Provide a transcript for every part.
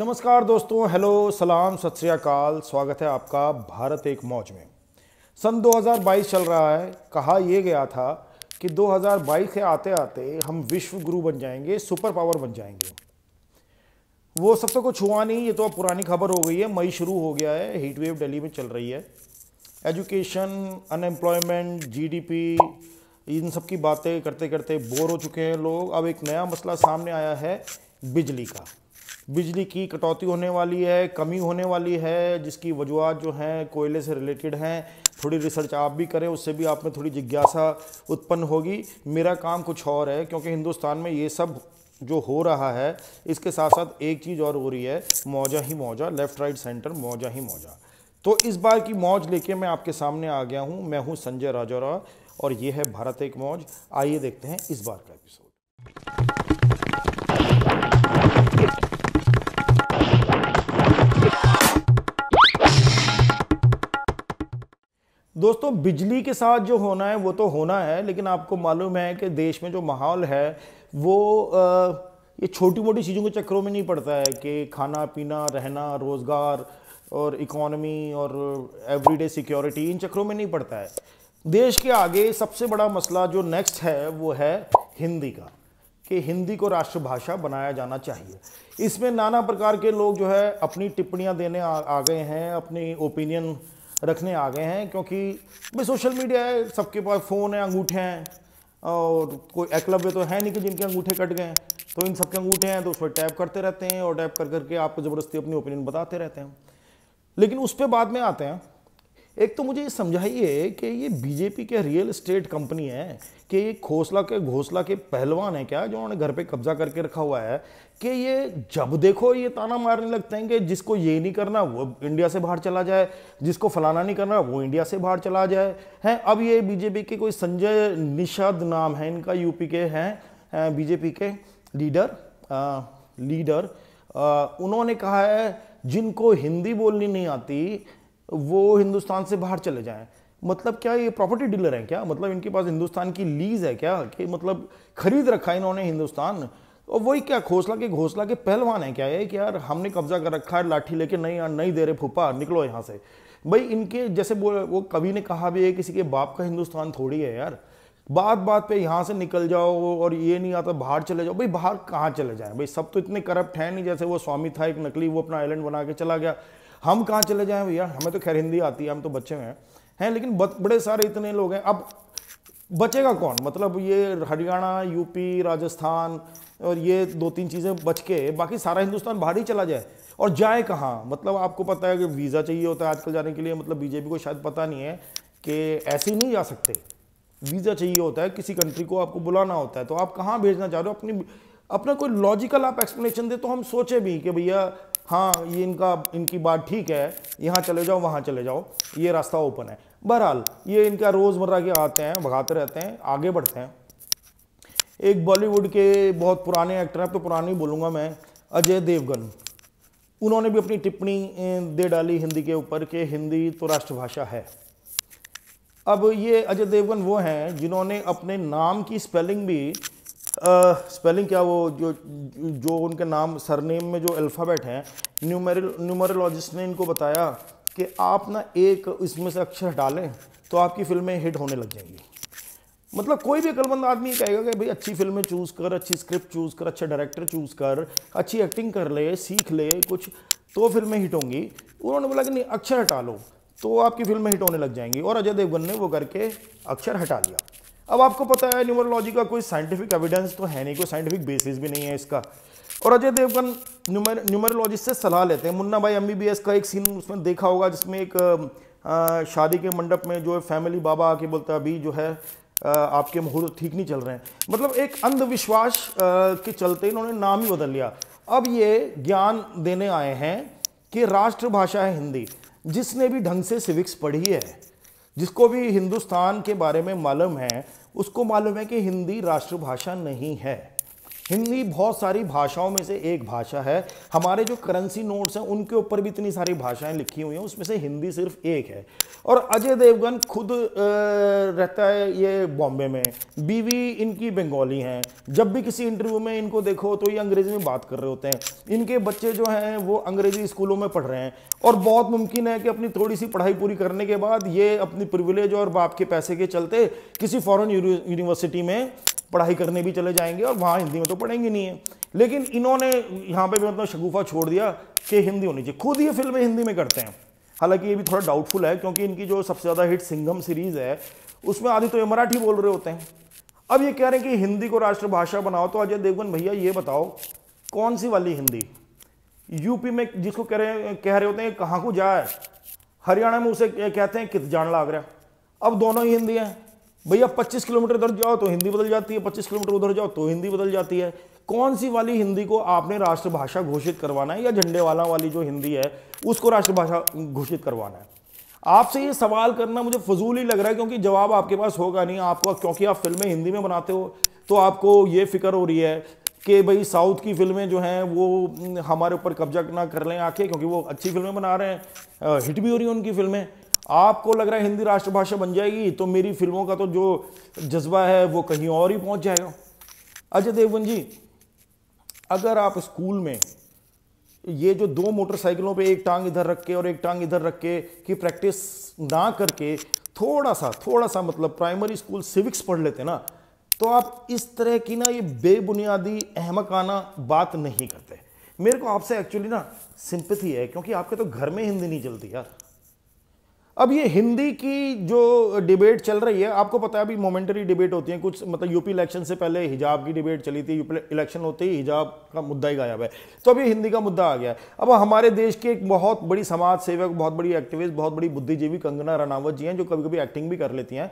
नमस्कार दोस्तों हेलो सलाम सत श्रीकाल स्वागत है आपका भारत एक मौज में सन 2022 चल रहा है कहा यह गया था कि 2022 के आते आते हम विश्व गुरु बन जाएंगे सुपर पावर बन जाएंगे वो सब तो कुछ हुआ नहीं ये तो अब पुरानी खबर हो गई है मई शुरू हो गया है हीट वेव दिल्ली में चल रही है एजुकेशन अनएम्प्लॉयमेंट जीडीपी इन सब की बातें करते करते बोर हो चुके हैं लोग अब एक नया मसला सामने आया है बिजली का बिजली की कटौती होने वाली है कमी होने वाली है जिसकी वजूहत जो हैं कोयले से रिलेटेड हैं थोड़ी रिसर्च आप भी करें उससे भी आप में थोड़ी जिज्ञासा उत्पन्न होगी मेरा काम कुछ और है क्योंकि हिंदुस्तान में ये सब जो हो रहा है इसके साथ साथ एक चीज़ और हो रही है मौजा ही मौजा लेफ़्ट राइट सेंटर मौजा ही मौजा तो इस बार की मौज लेके मैं आपके सामने आ गया हूँ मैं हूँ संजय राजौरा और ये है भारत एक मौज आइए देखते हैं इस बार का एपिसोड दोस्तों बिजली के साथ जो होना है वो तो होना है लेकिन आपको मालूम है कि देश में जो माहौल है वो ये छोटी मोटी चीज़ों के चक्करों में नहीं पड़ता है कि खाना पीना रहना रोज़गार और इकोनॉमी और एवरीडे सिक्योरिटी इन चक्करों में नहीं पड़ता है देश के आगे सबसे बड़ा मसला जो नेक्स्ट है वो है हिंदी का कि हिंदी को राष्ट्रभाषा बनाया जाना चाहिए इसमें नाना प्रकार के लोग जो है अपनी टिप्पणियां देने आ, आ गए हैं अपनी ओपिनियन रखने आ गए हैं क्योंकि भाई सोशल मीडिया है सबके पास फ़ोन है अंगूठे हैं और कोई एकलव्य तो है नहीं कि जिनके अंगूठे कट गए तो इन सबके अंगूठे हैं तो उस पर टैप करते रहते हैं और टैप कर करके आपको ज़बरदस्ती अपनी ओपिनियन बताते रहते हैं लेकिन उस पर बाद में आते हैं एक तो मुझे ये समझाइए कि ये बीजेपी के रियल स्टेट कंपनी है कि ये खोसला के घोसला के पहलवान है क्या जो उन्होंने घर पे कब्जा करके रखा हुआ है कि ये जब देखो ये ताना मारने लगते हैं कि जिसको ये नहीं करना वो इंडिया से बाहर चला जाए जिसको फलाना नहीं करना वो इंडिया से बाहर चला जाए हैं अब ये बीजेपी के कोई संजय निषाद नाम है इनका यूपी के हैं बीजेपी के लीडर आ, लीडर आ, उन्होंने कहा है जिनको हिंदी बोलनी नहीं आती वो हिंदुस्तान से बाहर चले जाएं मतलब क्या ये प्रॉपर्टी डीलर हैं क्या मतलब इनके पास हिंदुस्तान की लीज है क्या कि मतलब खरीद रखा है इन्होंने हिंदुस्तान और वही क्या घोसला के घोसला के पहलवान है क्या है कि यार हमने कब्जा कर रखा है लाठी लेके नहीं यार नहीं दे रहे फूफा निकलो यहाँ से भाई इनके जैसे वो वो कवि ने कहा भी है किसी के बाप का हिंदुस्तान थोड़ी है यार बात बात पे यहाँ से निकल जाओ और ये नहीं आता बाहर चले जाओ भाई बाहर कहाँ चले जाएं भाई सब तो इतने करप्ट हैं नहीं जैसे वो स्वामी था एक नकली वो अपना आइलैंड बना के चला गया हम कहाँ चले जाएँ भैया हमें तो खैर हिंदी आती है हम तो बच्चे हैं हैं लेकिन बड़े सारे इतने लोग हैं अब बचेगा कौन मतलब ये हरियाणा यूपी राजस्थान और ये दो तीन चीज़ें बच के बाकी सारा हिंदुस्तान बाहर ही चला जाए और जाए कहाँ मतलब आपको पता है कि वीज़ा चाहिए होता है आजकल जाने के लिए मतलब बीजेपी को शायद पता नहीं है कि ऐसे नहीं जा सकते वीज़ा चाहिए होता है किसी कंट्री को आपको बुलाना होता है तो आप कहाँ भेजना चाह रहे हो अपनी अपना कोई लॉजिकल आप एक्सप्लेनेशन दे तो हम सोचे भी कि भैया हाँ ये इनका इनकी बात ठीक है यहाँ चले जाओ वहाँ चले जाओ ये रास्ता ओपन है बहरहाल ये इनका रोज़मर्रा के आते हैं भगाते रहते हैं आगे बढ़ते हैं एक बॉलीवुड के बहुत पुराने एक्टर हैं तो पुराने बोलूँगा मैं अजय देवगन उन्होंने भी अपनी टिप्पणी दे डाली हिंदी के ऊपर कि हिंदी तो राष्ट्रभाषा है अब ये अजय देवगन वो हैं जिन्होंने अपने नाम की स्पेलिंग भी स्पेलिंग क्या वो जो जो उनके नाम सरनेम में जो अल्फ़ाबेट हैं न्यूमेरल न्यूमरोलॉजिस्ट ने इनको बताया कि आप ना एक इसमें से अक्षर डालें तो आपकी फिल्में हिट होने लग जाएंगी मतलब कोई भी अकलमंद आदमी कहेगा कि भाई अच्छी फिल्में चूज़ कर अच्छी स्क्रिप्ट चूज़ कर अच्छे डायरेक्टर चूज़ कर अच्छी एक्टिंग कर ले सीख ले कुछ तो फिल्में हिट होंगी उन्होंने बोला कि नहीं अक्षर हटा लो तो आपकी फिल्में हिट होने लग जाएंगी और अजय देवगन ने वो करके अक्षर हटा लिया अब आपको पता है न्यूमरोलॉजी का कोई साइंटिफिक एविडेंस तो है नहीं कोई साइंटिफिक बेसिस भी नहीं है इसका और अजय देवगन न्यूमर न्यूमरोलॉजिस्ट से सलाह लेते हैं मुन्ना भाई एम का एक सीन उसमें देखा होगा जिसमें एक शादी के मंडप में जो है फैमिली बाबा आके बोलता है अभी जो है आपके मुहूर्त ठीक नहीं चल रहे हैं मतलब एक अंधविश्वास के चलते इन्होंने नाम ही बदल लिया अब ये ज्ञान देने आए हैं कि राष्ट्रभाषा है हिंदी जिसने भी ढंग से सिविक्स पढ़ी है जिसको भी हिंदुस्तान के बारे में मालूम है उसको मालूम है कि हिंदी राष्ट्रभाषा नहीं है हिंदी बहुत सारी भाषाओं में से एक भाषा है हमारे जो करेंसी नोट्स हैं उनके ऊपर भी इतनी सारी भाषाएं लिखी हुई हैं उसमें से हिंदी सिर्फ एक है और अजय देवगन खुद रहता है ये बॉम्बे में बीवी इनकी बंगाली हैं जब भी किसी इंटरव्यू में इनको देखो तो ये अंग्रेज़ी में बात कर रहे होते हैं इनके बच्चे जो हैं वो अंग्रेज़ी स्कूलों में पढ़ रहे हैं और बहुत मुमकिन है कि अपनी थोड़ी सी पढ़ाई पूरी करने के बाद ये अपनी प्रिविलेज और बाप के पैसे के चलते किसी फ़ॉरन यूनिवर्सिटी में पढ़ाई करने भी चले जाएंगे और वहाँ हिंदी में तो पढ़ेंगे नहीं है लेकिन इन्होंने यहाँ पे भी मतलब शगुफा छोड़ दिया कि हिंदी होनी चाहिए खुद ये फिल्में हिंदी में करते हैं हालांकि ये भी थोड़ा डाउटफुल है क्योंकि इनकी जो सबसे ज़्यादा हिट सिंघम सीरीज़ है उसमें आदि तो ये मराठी बोल रहे होते हैं अब ये कह रहे हैं कि हिंदी को राष्ट्रभाषा बनाओ तो अजय देवगन भैया ये बताओ कौन सी वाली हिंदी यूपी में जिसको कह रहे कह रहे होते हैं कहाँ को जाए हरियाणा में उसे कहते हैं कित जान लाग रहा अब दोनों ही हिंदी हैं भैया 25 किलोमीटर इधर जाओ तो हिंदी बदल जाती है 25 किलोमीटर उधर जाओ तो हिंदी बदल जाती है कौन सी वाली हिंदी को आपने राष्ट्रभाषा घोषित करवाना है या झंडे वाला वाली जो हिंदी है उसको राष्ट्रभाषा घोषित करवाना है आपसे ये सवाल करना मुझे फजूल ही लग रहा है क्योंकि जवाब आपके पास होगा नहीं आपको क्योंकि आप फिल्में हिंदी में बनाते हो तो आपको ये फिक्र हो रही है कि भाई साउथ की फिल्में जो हैं वो हमारे ऊपर कब्जा ना कर लें आके क्योंकि वो अच्छी फिल्में बना रहे हैं हिट भी हो रही हैं उनकी फिल्में आपको लग रहा है हिंदी राष्ट्रभाषा बन जाएगी तो मेरी फिल्मों का तो जो जज्बा है वो कहीं और ही पहुंच जाएगा अजय अच्छा, देवगन जी अगर आप स्कूल में ये जो दो मोटरसाइकिलों पे एक टांग इधर रख के और एक टांग इधर रख के की प्रैक्टिस ना करके थोड़ा सा थोड़ा सा मतलब प्राइमरी स्कूल सिविक्स पढ़ लेते ना तो आप इस तरह की ना ये बेबुनियादी अहमकाना बात नहीं करते मेरे को आपसे एक्चुअली ना सिंपथी है क्योंकि आपके तो घर में हिंदी नहीं चलती यार अब ये हिंदी की जो डिबेट चल रही है आपको पता है अभी मोमेंटरी डिबेट होती है कुछ मतलब यूपी इलेक्शन से पहले हिजाब की डिबेट चली थी यूपी इलेक्शन होते ही हिजाब का मुद्दा ही गायब है तो अभी हिंदी का मुद्दा आ गया है अब हमारे देश के एक बहुत बड़ी समाज सेवक बहुत बड़ी एक्टिविस्ट बहुत बड़ी बुद्धिजीवी कंगना रनावत जी हैं जो कभी कभी एक्टिंग भी कर लेती हैं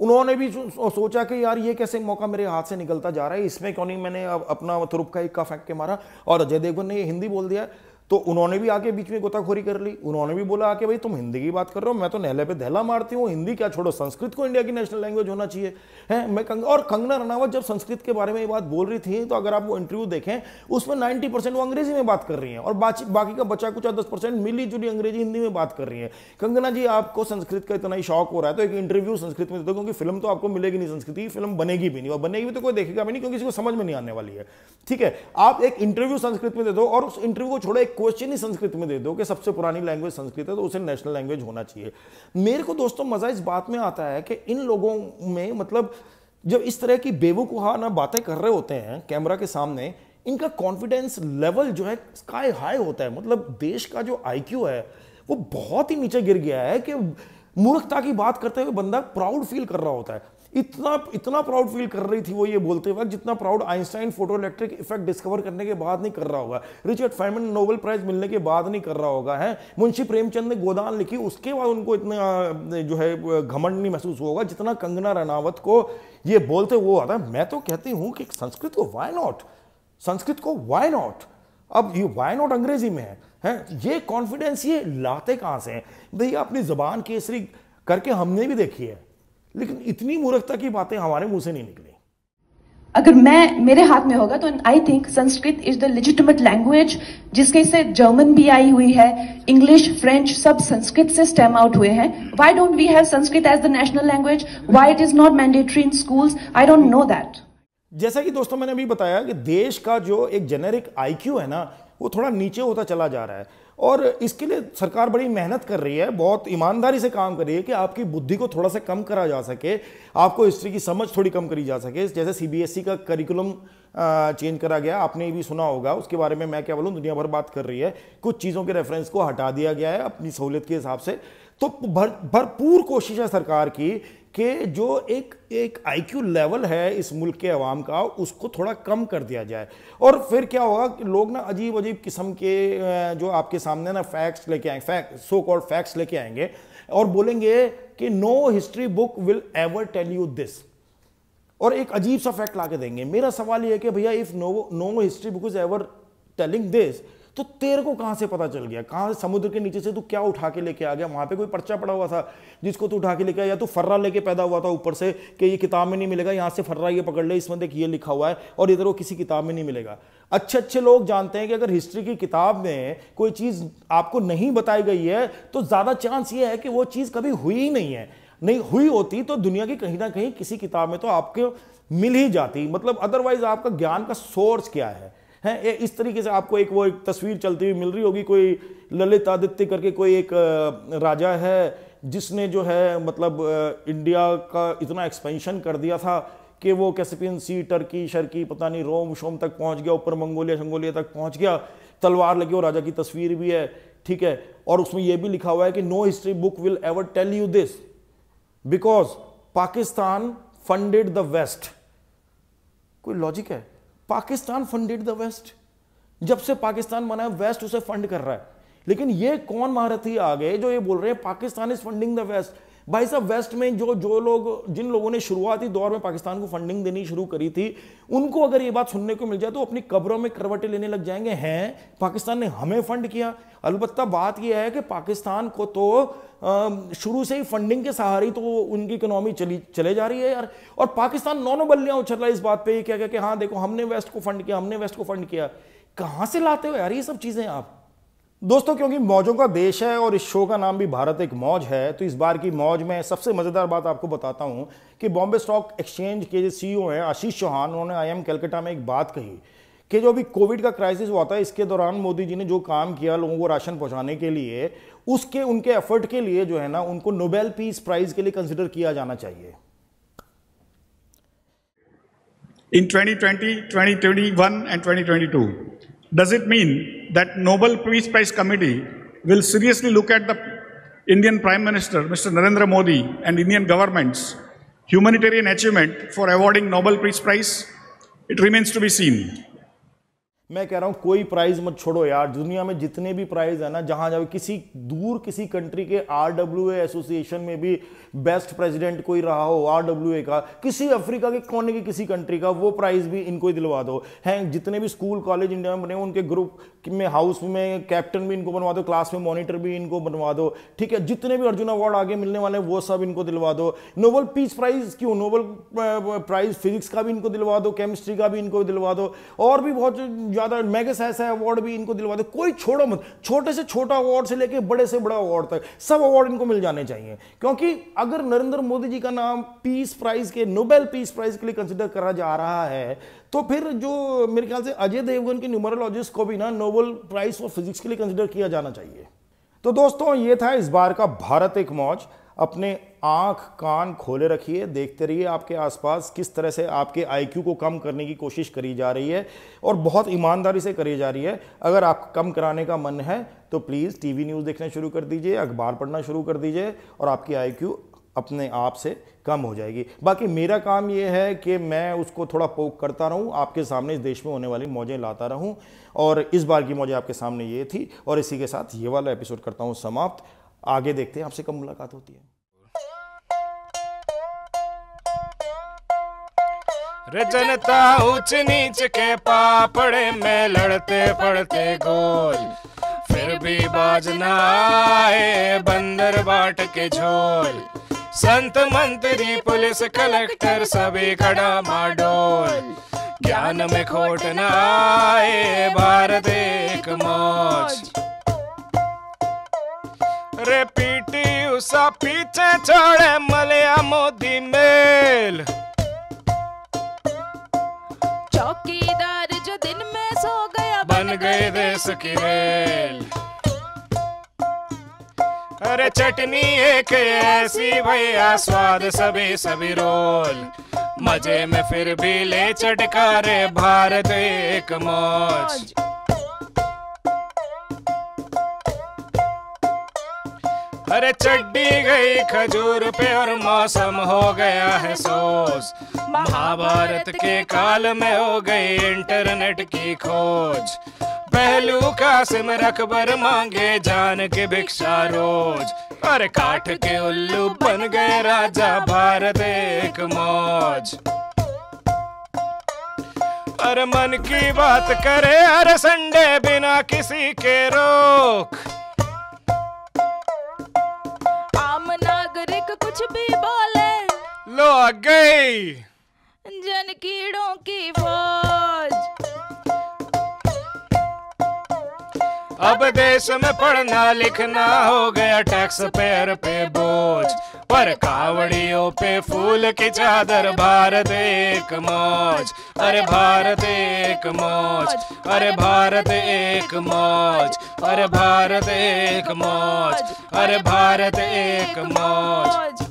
उन्होंने भी सोचा कि यार ये कैसे मौका मेरे हाथ से निकलता जा रहा है इसमें क्यों नहीं मैंने अपना थ्रुप का इक्का फेंक के मारा और अजय देवगन ने ये हिंदी बोल दिया है तो उन्होंने भी आके बीच में गोताखोरी कर ली उन्होंने भी बोला आके भाई तुम हिंदी की बात कर रहे हो मैं तो नहले पे दहला मारती हूँ हिंदी क्या छोड़ो संस्कृत को इंडिया की नेशनल लैंग्वेज होना चाहिए है मैं कंग और कंगना रनावत जब संस्कृत के बारे में ये बात बोल रही थी तो अगर आप वो इंटरव्यू देखें उसमें नाइन्टी परसेंट वो अंग्रेजी में बात कर रही है और बाकी का बचा कुछ दस परसेंट मिली जुली अंग्रेजी हिंदी में बात कर रही है कंगना जी आपको संस्कृत का इतना ही शौक हो रहा है तो एक इंटरव्यू संस्कृत में दे दो क्योंकि फिल्म तो आपको मिलेगी नहीं संस्कृत की फिल्म बनेगी भी नहीं और बनेगी तो कोई देखेगा भी नहीं क्योंकि इसको समझ में नहीं आने वाली है ठीक है आप एक इंटरव्यू संस्कृत में दे दो और उस इंटरव्यू को छोड़ो एक क्वेश्चन ही संस्कृत में दे दो कि सबसे पुरानी लैंग्वेज संस्कृत है तो उसे नेशनल लैंग्वेज होना चाहिए मेरे को दोस्तों मज़ा इस बात में आता है कि इन लोगों में मतलब जब इस तरह की बेवकूफाना बातें कर रहे होते हैं कैमरा के सामने इनका कॉन्फिडेंस लेवल जो है स्काई हाई होता है मतलब देश का जो आईक्यू है वो बहुत ही नीचे गिर गया है कि मूर्खता की बात करते हुए बंदा प्राउड फील कर रहा होता है इतना इतना प्राउड फील कर रही थी वो ये बोलते वक्त जितना proud Einstein photoelectric effect discover करने के बाद नहीं कर रहा होगा रिचर्ड फैमन नोबेल प्राइज मिलने के बाद नहीं कर रहा होगा है मुंशी प्रेमचंद ने गोदान लिखी उसके बाद उनको इतना जो है घमंड नहीं महसूस होगा जितना कंगना रनावत को ये बोलते वो आता है मैं तो कहती हूँ कि संस्कृत को वाई नॉट संस्कृत को वाई नॉट अब ये वाई नॉट अंग्रेजी में है, है? ये कॉन्फिडेंस ये लाते कहाँ से हैं भैया अपनी जबान केसरी करके हमने भी देखी है लेकिन इतनी मूर्खता की बातें हमारे मुंह से नहीं निकली अगर मैं मेरे हाथ में होगा तो I think Sanskrit is the legitimate language जिसके से जर्मन भी आई हुई है इंग्लिश फ्रेंच सब संस्कृत से स्टेम आउट हुए हैं why don't we have Sanskrit as the national language why it is not mandatory in schools I don't know that जैसा कि दोस्तों मैंने अभी बताया कि देश का जो एक जेनेरिक आईक्यू है ना वो थोड़ा नीचे होता चला जा रहा है और इसके लिए सरकार बड़ी मेहनत कर रही है बहुत ईमानदारी से काम कर रही है कि आपकी बुद्धि को थोड़ा सा कम करा जा सके आपको हिस्ट्री की समझ थोड़ी कम करी जा सके जैसे सीबीएसई e का करिकुलम चेंज करा गया आपने भी सुना होगा उसके बारे में मैं क्या बोलूँ दुनिया भर बात कर रही है कुछ चीज़ों के रेफरेंस को हटा दिया गया है अपनी सहूलियत के हिसाब से तो भर भरपूर कोशिश है सरकार की कि जो एक एक आईक्यू लेवल है इस मुल्क के अवाम का उसको थोड़ा कम कर दिया जाए और फिर क्या होगा कि लोग ना अजीब अजीब किस्म के जो आपके सामने ना फैक्ट्स लेके आएंगे फैक्ट सो कॉल्ड फैक्ट्स लेके आएंगे और बोलेंगे कि no history book will ever tell you this और एक अजीब सा फैक्ट ला के देंगे मेरा सवाल यह है कि भैया if no no history book is ever telling this तो तेरे को कहाँ से पता चल गया कहाँ समुद्र के नीचे से तू क्या उठा के लेके आ गया वहां पे कोई पर्चा पड़ा हुआ था जिसको तू उठा के लेके आया तू फर्रा लेके पैदा हुआ था ऊपर से कि ये किताब में नहीं मिलेगा यहाँ से फर्रा ये पकड़ ले इसमें देख ये लिखा हुआ है और इधर वो किसी किताब में नहीं मिलेगा अच्छे अच्छे लोग जानते हैं कि अगर हिस्ट्री की किताब में कोई चीज़ आपको नहीं बताई गई है तो ज़्यादा चांस ये है कि वो चीज़ कभी हुई ही नहीं है नहीं हुई होती तो दुनिया की कहीं ना कहीं किसी किताब में तो आपके मिल ही जाती मतलब अदरवाइज आपका ज्ञान का सोर्स क्या है है इस तरीके से आपको एक वो एक तस्वीर चलती हुई मिल रही होगी कोई ललित आदित्य करके कोई एक राजा है जिसने जो है मतलब इंडिया का इतना एक्सपेंशन कर दिया था कि वो कैसपियन सी टर्की शर्की पता नहीं रोम शोम तक पहुंच गया ऊपर मंगोलिया शंगोलिया तक पहुंच गया तलवार लगी और राजा की तस्वीर भी है ठीक है और उसमें यह भी लिखा हुआ है कि no history book will ever tell you this because Pakistan funded the west कोई लॉजिक है पाकिस्तान फंडेड द वेस्ट जब से पाकिस्तान बना है वेस्ट उसे फंड कर रहा है लेकिन ये कौन महारथी आ गए जो ये बोल रहे हैं Pakistan is funding the west भाई साहब वेस्ट में जो जो लोग जिन लोगों ने शुरुआती दौर में पाकिस्तान को फंडिंग देनी शुरू करी थी उनको अगर ये बात सुनने को मिल जाए तो अपनी कब्रों में करवटे लेने लग जाएंगे हैं पाकिस्तान ने हमें फंड किया अलबत्ता बात यह है कि पाकिस्तान को तो शुरू से ही फंडिंग के सहारे ही तो उनकी इकोनॉमी चली चले जा रही है यार और पाकिस्तान नौ नौ बल्लियाँ उछल रहा है इस बात पर क्या क्या कि हाँ देखो हमने वेस्ट को फंड किया हमने वेस्ट को फंड किया कहाँ से लाते हो यार ये सब चीज़ें आप दोस्तों क्योंकि मौजों का देश है और इस शो का नाम भी भारत एक मौज है तो इस बार की मौज में सबसे मज़ेदार बात आपको बताता हूं कि बॉम्बे स्टॉक एक्सचेंज के जो सीईओ e हैं आशीष चौहान उन्होंने आईएम कलकत्ता में एक बात कही कि जो अभी कोविड का क्राइसिस हुआ था इसके दौरान मोदी जी ने जो काम किया लोगों को राशन पहुंचाने के लिए उसके उनके एफर्ट के लिए जो है ना उनको नोबेल पीस प्राइज के लिए कंसिडर किया जाना चाहिए in twenty twenty twenty 2021 and to does it mean that Nobel peace prize committee will seriously look at the Indian prime minister mister Narendra Modi and Indian government humanitarian achievement for awarding Nobel peace prize it remains to be seen मैं कह रहा हूँ कोई prize मत छोड़ो यार दुनिया में जितने भी प्राइज है ना जहाँ जाओ किसी दूर किसी कंट्री के आर डब्ल्यू एसोसिएशन में भी बेस्ट प्रेसिडेंट कोई रहा हो आर डब्ल्यू का किसी अफ्रीका के कोने की किसी कंट्री का वो प्राइज भी इनको ही दिलवा दो हैं जितने भी स्कूल कॉलेज इंडिया में बने उनके ग्रुप में हाउस में कैप्टन भी इनको बनवा दो क्लास में मॉनिटर भी इनको बनवा दो ठीक है जितने भी अर्जुन अवार्ड आगे मिलने वाले वो सब इनको दिलवा दो नोबल पीस प्राइज क्यों नोबल प्राइज फिजिक्स का भी इनको दिलवा दो केमिस्ट्री का भी इनको दिलवा दो और भी बहुत ज़्यादा मेगा ऐसा अवार्ड भी इनको दिलवा दे कोई छोड़ो मत छोटे से छोटा अवार्ड से लेके बड़े से बड़ा अवार्ड तक सब अवार्ड इनको मिल जाने चाहिए क्योंकि अगर नरेंद्र मोदी जी का नाम पीस प्राइज के नोबेल पीस प्राइज के लिए कंसिडर करा जा रहा है तो फिर जो मेरे ख्याल से अजय देवगन के न्यूमरोलॉजिस्ट को भी ना नोबेल प्राइज फॉर फिजिक्स के लिए कंसिडर किया जाना चाहिए तो दोस्तों ये था इस बार का भारत एक मौज अपने आँख कान खोले रखिए देखते रहिए आपके आसपास किस तरह से आपके आईक्यू को कम करने की कोशिश करी जा रही है और बहुत ईमानदारी से करी जा रही है अगर आप कम कराने का मन है तो प्लीज़ टीवी न्यूज़ देखना शुरू कर दीजिए अखबार पढ़ना शुरू कर दीजिए और आपकी आईक्यू अपने आप से कम हो जाएगी बाकी मेरा काम ये है कि मैं उसको थोड़ा पोक करता रहूं आपके सामने इस देश में होने वाली मौजें लाता रहूं और इस बार की मौजें आपके सामने ये थी और इसी के साथ ये वाला एपिसोड करता हूं समाप्त आगे देखते हैं आपसे कब मुलाकात होती है रे जनता उच नीच के पापड़े में लड़ते पड़ते गोल फिर भी बाजना आए बंदर बाट के झोल संत मंत्री पुलिस कलेक्टर सभी खड़ा माडोल ज्ञान में खोट न आए भारत एक मौज रे पीटी उषा पीछे छोड़े मलया मोदी मेल उसकी रेल अरे चटनी एक ऐसी भैया स्वाद सभी सभी रोल मजे में फिर भी ले चटकारे भारत एक मौज अरे चड्डी गई खजूर पे और मौसम हो गया है सोस महाभारत के काल में हो गई इंटरनेट की खोज पहलू का सिमर अकबर मांगे जान के भिक्षा रोज पर काठ के उल्लू बन गए राजा भारत एक मौज अरे मन की बात करे हर संडे बिना किसी के रोक आम नागरिक कुछ भी बोले लो आ गई जन कीड़ों की वो अब देश में पढ़ना लिखना हो गया टैक्स पेयर पे बोझ पर कावड़ियों पे फूल की चादर भारत एक मौज अरे भारत एक मौज अरे भारत एक मौज अरे भारत एक मौज अरे भारत एक मौज